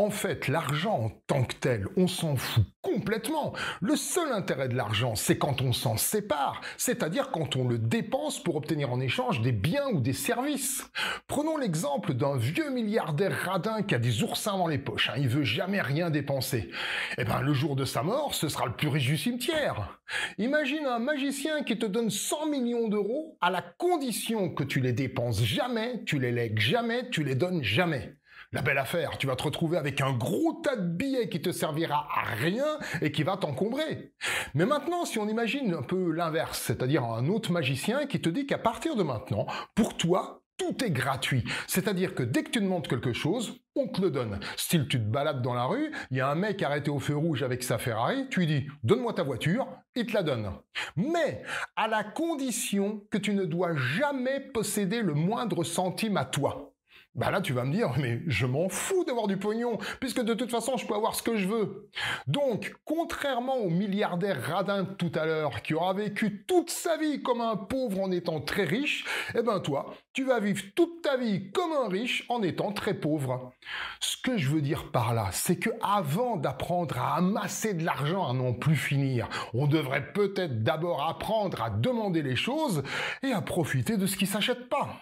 En fait, l'argent en tant que tel, on s'en fout complètement. Le seul intérêt de l'argent, c'est quand on s'en sépare, c'est-à-dire quand on le dépense pour obtenir en échange des biens ou des services. Prenons l'exemple d'un vieux milliardaire radin qui a des oursins dans les poches, il hein, il veut jamais rien dépenser. Eh bien, le jour de sa mort, ce sera le plus riche du cimetière. Imagine un magicien qui te donne 100 millions d'euros à la condition que tu les dépenses jamais, tu les lègues jamais, tu les donnes jamais la belle affaire, tu vas te retrouver avec un gros tas de billets qui te servira à rien et qui va t'encombrer. Mais maintenant, si on imagine un peu l'inverse, c'est-à-dire un autre magicien qui te dit qu'à partir de maintenant, pour toi, tout est gratuit. C'est-à-dire que dès que tu demandes quelque chose, on te le donne. Style, tu te balades dans la rue, il y a un mec arrêté au feu rouge avec sa Ferrari, tu lui dis donne-moi ta voiture, il te la donne. Mais à la condition que tu ne dois jamais posséder le moindre centime à toi. Bah là, tu vas me dire, mais je m'en fous d'avoir du pognon, puisque de toute façon, je peux avoir ce que je veux. Donc, contrairement au milliardaire radin de tout à l'heure, qui aura vécu toute sa vie comme un pauvre en étant très riche, eh ben toi, tu vas vivre toute ta vie comme un riche en étant très pauvre. Ce que je veux dire par là, c'est que avant d'apprendre à amasser de l'argent à n'en plus finir, on devrait peut-être d'abord apprendre à demander les choses et à profiter de ce qui s'achète pas.